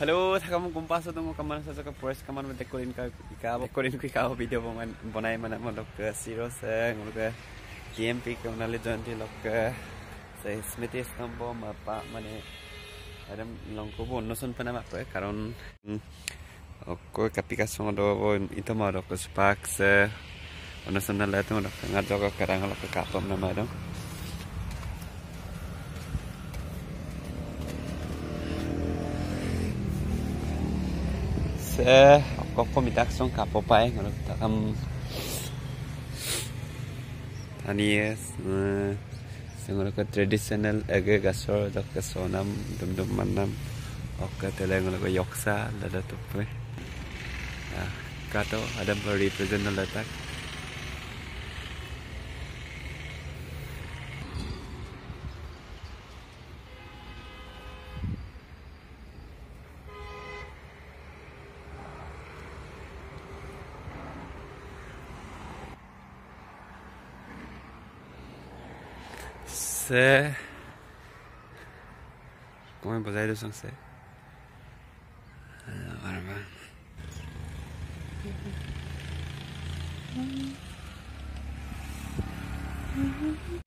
Hello' থাকা মই গম পাইছো তোমাক কামান আছে যাতে ফৰেষ্ট কামান মই কৰিম শিকাব কৰিম শিকাব ভিডিঅ' বনাই বনাই মানে মোক চিৰ আছে মোক টি এম পি কমনালী জয়ন্তী লগ স্মৃতি স্তম্ভ মাপা মানে একদম লংকবো অন্নচোন পানে মাকে কাৰণ অকৈ কাপি কাছব ইটো মই অলপ পাক আছে অন্নচোন নালাগে তোমাৰ টেঙা জগত কেৰাঙলৈকে কাপ নামাৰ 글쎄 꼼꼼히 딱손 가뽀빠에 그렇다 음. 아니에요 생으로 그 트레디셔널 에게 가서 덕가 소남 둠둠 만남 어까 들랭으로 그 역사 라다 톱에 아 까도 아담 버리 프레젠널 라딱 como Comment vous você le français Mm-hmm.